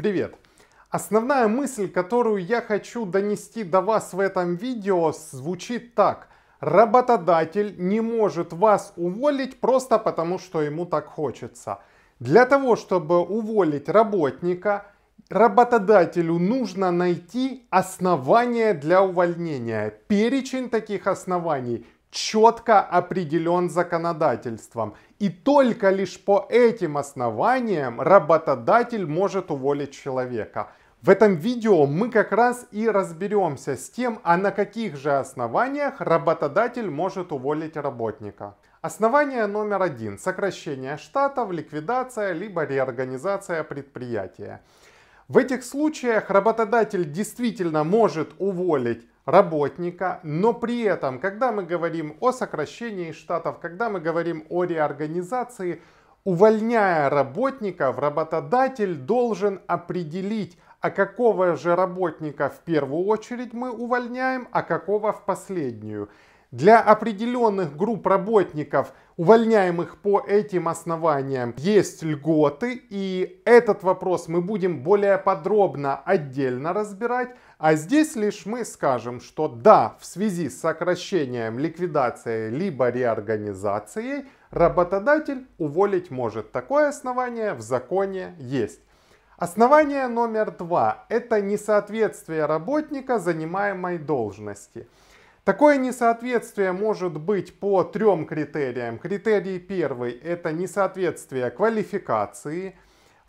Привет! Основная мысль, которую я хочу донести до вас в этом видео, звучит так. Работодатель не может вас уволить просто потому, что ему так хочется. Для того, чтобы уволить работника, работодателю нужно найти основания для увольнения, перечень таких оснований – четко определен законодательством. И только лишь по этим основаниям работодатель может уволить человека. В этом видео мы как раз и разберемся с тем, а на каких же основаниях работодатель может уволить работника. Основание номер один – сокращение штатов, ликвидация либо реорганизация предприятия. В этих случаях работодатель действительно может уволить работника, но при этом, когда мы говорим о сокращении штатов, когда мы говорим о реорганизации, увольняя работника, работодатель должен определить, а какого же работника в первую очередь мы увольняем, а какого в последнюю. Для определенных групп работников, увольняемых по этим основаниям, есть льготы. И этот вопрос мы будем более подробно отдельно разбирать. А здесь лишь мы скажем, что да, в связи с сокращением, ликвидацией либо реорганизацией, работодатель уволить может. Такое основание в законе есть. Основание номер два – это несоответствие работника занимаемой должности – Такое несоответствие может быть по трем критериям. Критерий первый – это несоответствие квалификации.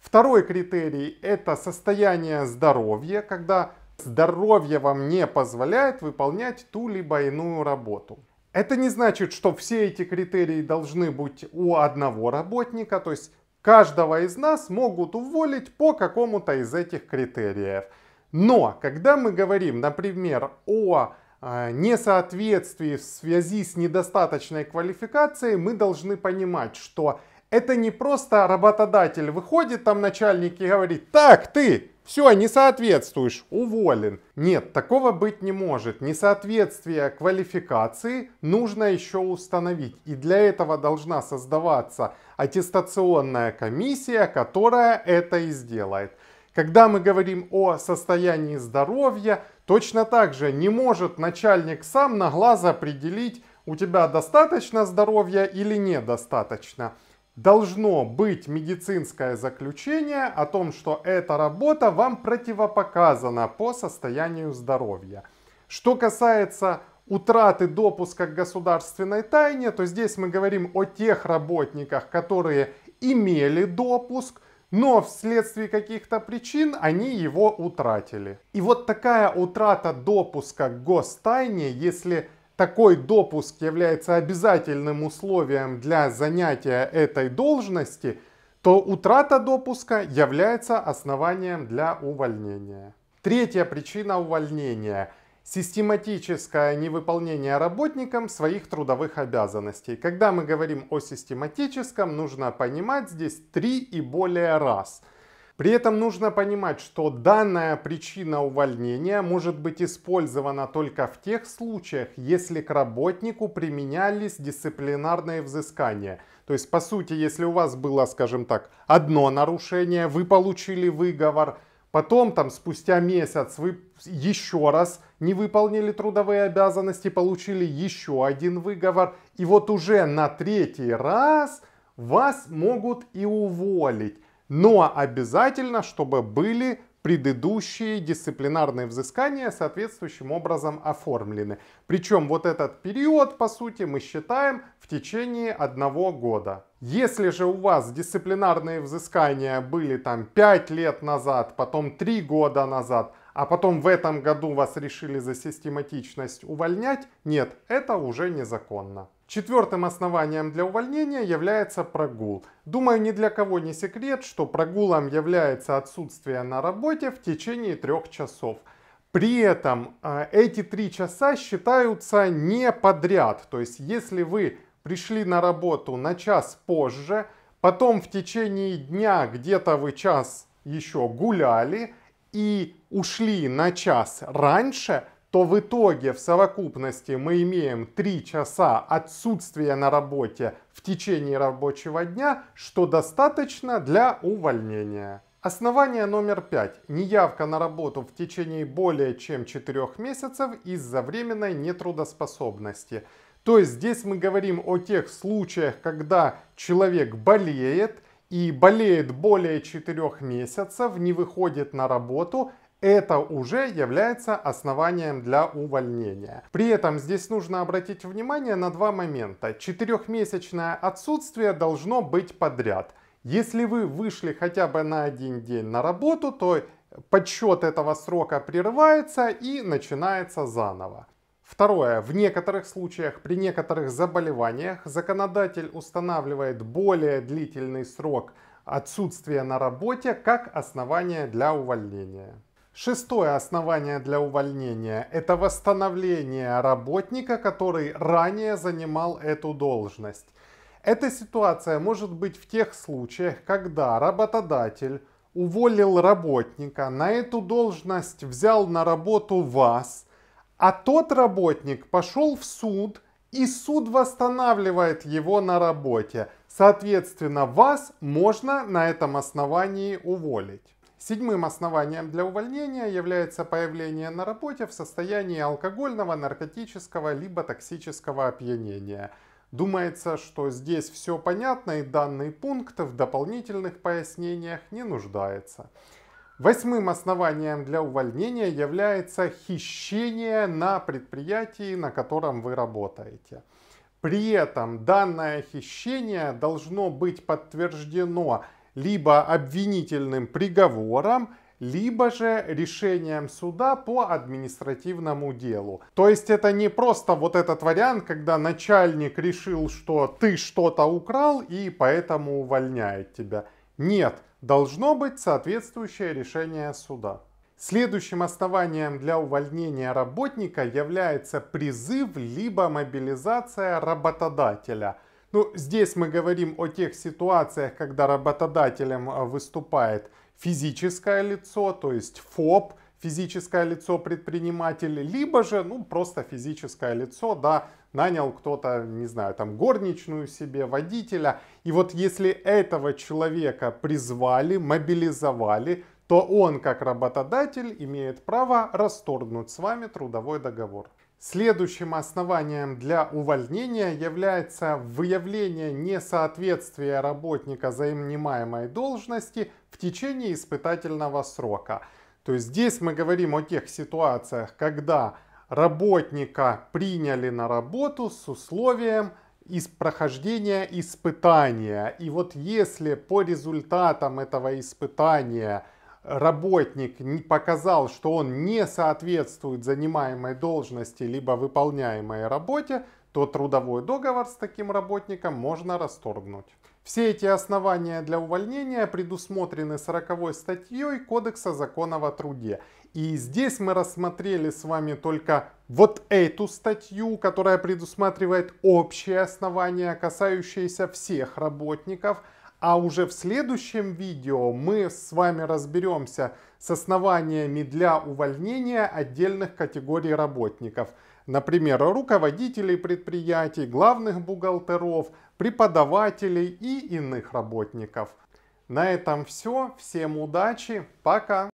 Второй критерий – это состояние здоровья, когда здоровье вам не позволяет выполнять ту либо иную работу. Это не значит, что все эти критерии должны быть у одного работника, то есть каждого из нас могут уволить по какому-то из этих критериев. Но когда мы говорим, например, о а, несоответствии в связи с недостаточной квалификацией, мы должны понимать, что это не просто работодатель выходит там начальник и говорит, так ты, все, не соответствуешь, уволен. Нет, такого быть не может. Несоответствие квалификации нужно еще установить. И для этого должна создаваться аттестационная комиссия, которая это и сделает. Когда мы говорим о состоянии здоровья, Точно так же не может начальник сам на глаз определить, у тебя достаточно здоровья или недостаточно. Должно быть медицинское заключение о том, что эта работа вам противопоказана по состоянию здоровья. Что касается утраты допуска к государственной тайне, то здесь мы говорим о тех работниках, которые имели допуск – но вследствие каких-то причин они его утратили. И вот такая утрата допуска к гостайне, если такой допуск является обязательным условием для занятия этой должности, то утрата допуска является основанием для увольнения. Третья причина увольнения систематическое невыполнение работником своих трудовых обязанностей. Когда мы говорим о систематическом, нужно понимать здесь три и более раз. При этом нужно понимать, что данная причина увольнения может быть использована только в тех случаях, если к работнику применялись дисциплинарные взыскания. То есть, по сути, если у вас было, скажем так, одно нарушение, вы получили выговор – Потом, там, спустя месяц, вы еще раз не выполнили трудовые обязанности, получили еще один выговор. И вот уже на третий раз вас могут и уволить. Но обязательно, чтобы были предыдущие дисциплинарные взыскания соответствующим образом оформлены. Причем вот этот период, по сути, мы считаем в течение одного года. Если же у вас дисциплинарные взыскания были там 5 лет назад, потом 3 года назад, а потом в этом году вас решили за систематичность увольнять, нет, это уже незаконно. Четвертым основанием для увольнения является прогул. Думаю, ни для кого не секрет, что прогулом является отсутствие на работе в течение трех часов. При этом э, эти три часа считаются не подряд. То есть, если вы пришли на работу на час позже, потом в течение дня где-то вы час еще гуляли, и ушли на час раньше, то в итоге в совокупности мы имеем 3 часа отсутствия на работе в течение рабочего дня, что достаточно для увольнения. Основание номер пять. Неявка на работу в течение более чем 4 месяцев из-за временной нетрудоспособности. То есть здесь мы говорим о тех случаях, когда человек болеет – и болеет более 4 месяцев, не выходит на работу, это уже является основанием для увольнения. При этом здесь нужно обратить внимание на два момента. Четырехмесячное отсутствие должно быть подряд. Если вы вышли хотя бы на один день на работу, то подсчет этого срока прерывается и начинается заново. Второе. В некоторых случаях, при некоторых заболеваниях, законодатель устанавливает более длительный срок отсутствия на работе как основание для увольнения. Шестое основание для увольнения – это восстановление работника, который ранее занимал эту должность. Эта ситуация может быть в тех случаях, когда работодатель уволил работника, на эту должность взял на работу вас – а тот работник пошел в суд, и суд восстанавливает его на работе. Соответственно, вас можно на этом основании уволить. Седьмым основанием для увольнения является появление на работе в состоянии алкогольного, наркотического либо токсического опьянения. Думается, что здесь все понятно и данный пункт в дополнительных пояснениях не нуждается. Восьмым основанием для увольнения является хищение на предприятии, на котором вы работаете. При этом данное хищение должно быть подтверждено либо обвинительным приговором, либо же решением суда по административному делу. То есть это не просто вот этот вариант, когда начальник решил, что ты что-то украл и поэтому увольняет тебя. Нет, должно быть соответствующее решение суда. Следующим основанием для увольнения работника является призыв либо мобилизация работодателя. Ну, здесь мы говорим о тех ситуациях, когда работодателем э, выступает физическое лицо, то есть ФОП, физическое лицо предприниматель, либо же, ну, просто физическое лицо, да, нанял кто-то, не знаю, там горничную себе, водителя. И вот если этого человека призвали, мобилизовали, то он как работодатель имеет право расторгнуть с вами трудовой договор. Следующим основанием для увольнения является выявление несоответствия работника занимаемой должности в течение испытательного срока. То есть здесь мы говорим о тех ситуациях, когда работника приняли на работу с условием из прохождения испытания. И вот если по результатам этого испытания работник не показал, что он не соответствует занимаемой должности либо выполняемой работе, то трудовой договор с таким работником можно расторгнуть. Все эти основания для увольнения предусмотрены 40 статьей Кодекса законов о труде. И здесь мы рассмотрели с вами только вот эту статью, которая предусматривает общие основания, касающиеся всех работников. А уже в следующем видео мы с вами разберемся с основаниями для увольнения отдельных категорий работников – например, руководителей предприятий, главных бухгалтеров, преподавателей и иных работников. На этом все. Всем удачи. Пока.